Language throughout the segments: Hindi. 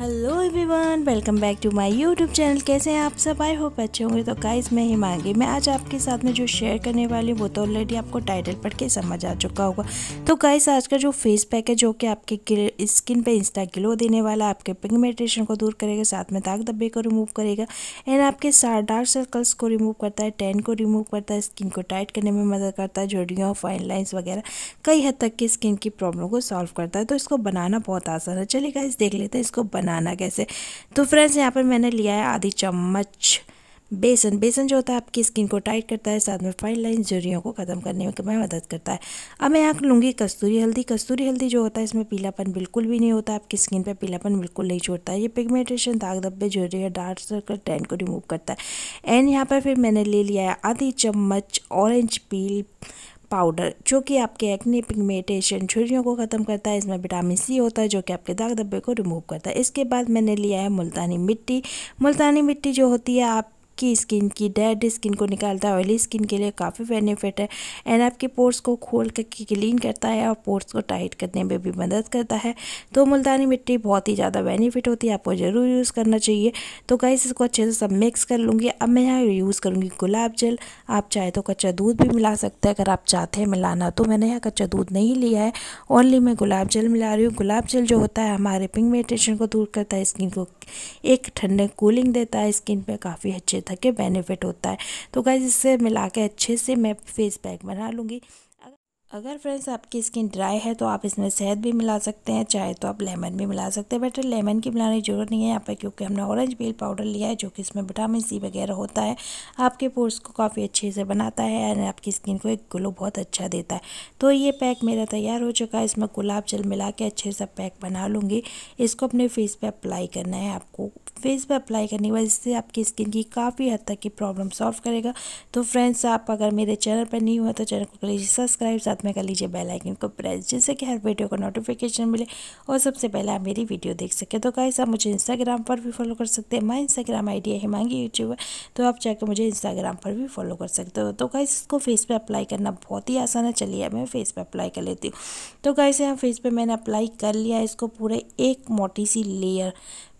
hello everyone welcome back to my YouTube channel कैसे हैं आप सब आई होप अच्छे होंगे तो गाइस मैं मांगी मैं आज आपके साथ में जो शेयर करने वाली हूँ वो तो ऑलरेडी आपको टाइटल पढ़ के समझ आ चुका होगा तो गाइस आज का जो फेस पैक है जो कि आपके स्किन पे इंस्टा ग्लो देने वाला आपके पिगमेंटेशन को दूर करेगा साथ में दाग धब्बे को रिमूव करेगा एंड आपके डार्क सर्कल्स को रिमूव करता है टेन को रिमूव करता है स्किन को टाइट करने में मदद करता है झुड़ियों फाइन लाइन्स वगैरह कई हद तक की स्किन की प्रॉब्लम को सॉल्व करता है तो इसको बनाना बहुत आसान है चलिए गाइस देख लेते हैं इसको बना बनाना कैसे तो फ्रेंड्स यहाँ पर मैंने लिया है आधी चम्मच बेसन बेसन जो होता है आपकी स्किन को टाइट करता है साथ में फाइन लाइन जरियों को ख़त्म करने में मैं मदद करता है अब मैं यहाँ लूँगी कस्तूरी हल्दी कस्तूरी हल्दी जो होता है इसमें पीलापन बिल्कुल भी नहीं होता आपकी स्किन पे पीलापन बिल्कुल नहीं छोड़ता है ये पिगमेंटेशन दाग धब्बे जरिए डार्क सर्कल टैन को रिमूव करता है एंड यहाँ पर फिर मैंने ले लिया है आधी चम्मच ऑरेंज पील पाउडर जो कि आपके एक्ने पिगमेंटेशन छुरियों को ख़त्म करता है इसमें विटामिन सी होता है जो कि आपके दाग धब्बे को रिमूव करता है इसके बाद मैंने लिया है मुल्तानी मिट्टी मुल्तानी मिट्टी जो होती है आप आपकी स्किन की डेड स्किन को निकालता है ऑयली स्किन के लिए काफ़ी बेनिफिट है एंड आपके पोर्स को खोल करके क्लीन करता है और पोर्स को टाइट करने में भी मदद करता है तो मुल्तानी मिट्टी बहुत ही ज़्यादा बेनिफिट होती है आपको ज़रूर यूज़ करना चाहिए तो गाइस इसको अच्छे से सब मिक्स कर लूँगी अब मैं यहाँ यूज़ करूँगी गुलाब जल आप चाहे तो कच्चा दूध भी मिला सकते हैं अगर आप चाहते हैं मिलाना तो मैंने यहाँ कच्चा दूध नहीं लिया है ओनली मैं गुलाब जल मिला रही हूँ गुलाब जल जो होता है हमारे पिंग मेडिटेशन को दूर करता है स्किन को एक ठंडे कूलिंग देता है स्किन पर काफ़ी अच्छे तक के बेनिफिट होता है तो गाइज इससे मिला के अच्छे से मैं फेस पैक बना लूँगी अगर फ्रेंड्स आपकी स्किन ड्राई है तो आप इसमें शहद भी मिला सकते हैं चाहे तो आप लेमन भी मिला सकते हैं बेटर लेमन की मिलाने की ज़रूरत नहीं है यहाँ पर क्योंकि हमने ऑरेंज पील पाउडर लिया है जो कि इसमें विटामिन सी वगैरह होता है आपके पोर्स को काफ़ी अच्छे से बनाता है एंड आपकी स्किन को एक ग्लो बहुत अच्छा देता है तो ये पैक मेरा तैयार हो चुका है इसमें गुलाब जल मिला के अच्छे से पैक बना लूँगी इसको अपने फेस पर अप्लाई करना है आपको फेस पर अप्लाई करने की वजह से आपकी स्किन की काफ़ी हद तक की प्रॉब्लम सॉल्व करेगा तो फ्रेंड्स आप अगर मेरे चैनल पर नहीं हुआ तो चैनल को प्लीज़ सब्सक्राइब साथ में कर लीजिए बेल आइकन को प्रेस जिससे कि हर वीडियो को नोटिफिकेशन मिले और सबसे पहले आप मेरी वीडियो देख सकें तो गाइस आप मुझे इंस्टाग्राम पर भी फॉलो कर सकते हैं माई इंस्टाग्राम आई है हिमांगी यूट्यूबर तो आप जाकर मुझे इंस्टाग्राम पर भी फॉलो कर सकते हो तो गाइस इसको फेस पर अप्लाई करना बहुत ही आसान है चलिए मैं फेस पर अप्लाई कर लेती हूँ तो गाइस यहाँ फेस पर मैंने अप्लाई कर लिया इसको पूरे एक मोटी सी लेयर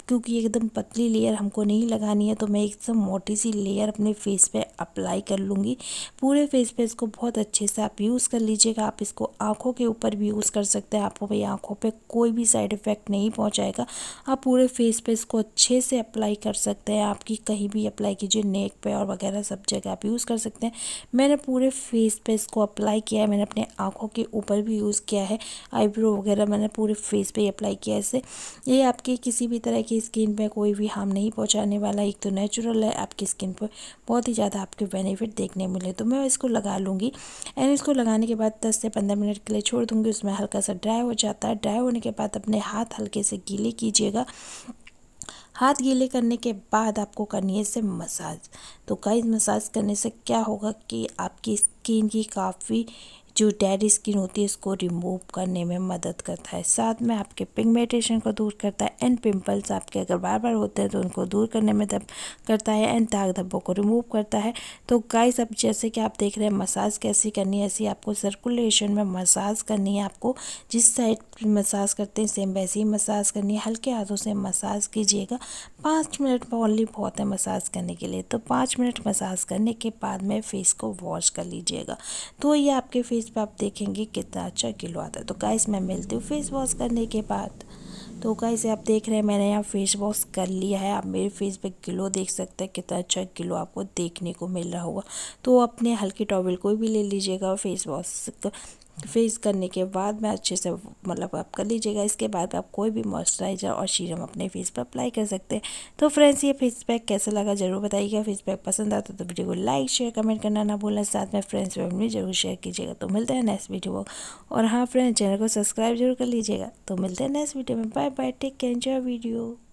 क्योंकि एकदम पतली लेयर हमको नहीं लगानी है तो मैं एकदम मोटी सी लेयर अपने फेस पे अप्लाई कर लूँगी पूरे फेस पे इसको बहुत अच्छे से आप यूज़ कर लीजिएगा आप इसको आँखों के ऊपर भी यूज़ कर सकते हैं आपको भाई आँखों पर कोई भी साइड इफ़ेक्ट नहीं पहुँचाएगा आप पूरे फेस पे इसको अच्छे से अप्लाई कर सकते हैं आपकी कहीं भी अप्लाई कीजिए नेक पर और वगैरह सब जगह आप यूज़ कर सकते हैं मैंने पूरे फेस पे इसको अप्लाई किया है मैंने अपने आँखों के ऊपर भी यूज़ किया है आईब्रो वगैरह मैंने पूरे फेस पे अप्लाई किया है इसे ये आपके किसी भी तरह की आपकी स्किन पे कोई भी हार्म नहीं पहुंचाने वाला एक तो नेचुरल है आपकी स्किन पर बहुत ही ज़्यादा आपके बेनिफिट देखने मिले तो मैं इसको लगा लूँगी एंड इसको लगाने के बाद दस से पंद्रह मिनट के लिए छोड़ दूँगी उसमें हल्का सा ड्राई हो जाता है ड्राई होने के बाद अपने हाथ हल्के से गीले कीजिएगा हाथ गीले करने के बाद आपको करनी है इसे मसाज तो कई मसाज करने से क्या होगा कि आपकी स्किन की काफ़ी जो डेड स्किन होती है इसको रिमूव करने में मदद करता है साथ में आपके पिगमेंटेशन को दूर करता है एंड पिंपल्स आपके अगर बार बार होते हैं तो उनको दूर करने में दब करता है एंड दाग धब्बों को रिमूव करता है तो गाइस अब जैसे कि आप देख रहे हैं मसाज कैसी करनी है ऐसी आपको सर्कुलेशन में मसाज करनी है आपको जिस साइड मसाज करते हैं सेम वैसे ही मसाज करनी है हल्के हाथों से मसाज कीजिएगा पाँच मिनट ओनली बहुत है मसाज करने के लिए तो पाँच मिनट मसाज करने के बाद में फेस को वॉश कर लीजिएगा तो ये आपके फेस फेस पर आप देखेंगे कितना अच्छा ग्लो आता है तो गाइस मैं मिलती हूँ फेस वॉश करने के बाद तो गाइस आप देख रहे हैं मैंने यहाँ फेस वॉश कर लिया है आप मेरे फेस पे ग्लो देख सकते हैं कितना अच्छा ग्लो आपको देखने को मिल रहा होगा तो अपने हल्के टॉवल कोई भी ले लीजिएगा फेस वॉश फेस करने के बाद में अच्छे से मतलब आप कर लीजिएगा इसके बाद आप कोई भी मॉइस्चराइज़र और सीरम अपने फेस पर अप्लाई कर सकते हैं तो फ्रेंड्स ये पैक कैसा लगा ज़रूर बताइएगा पैक पसंद आता तो वीडियो को लाइक शेयर कमेंट करना ना भूलना साथ में फ्रेंड्स फैमिली जरूर शेयर कीजिएगा तो मिलते हैं नेक्स्ट वीडियो को और हाँ फ्रेंड्स चैनल को सब्सक्राइब जरूर कर लीजिएगा तो मिलते हैं नेक्स्ट वीडियो में bye bye take care enjoy video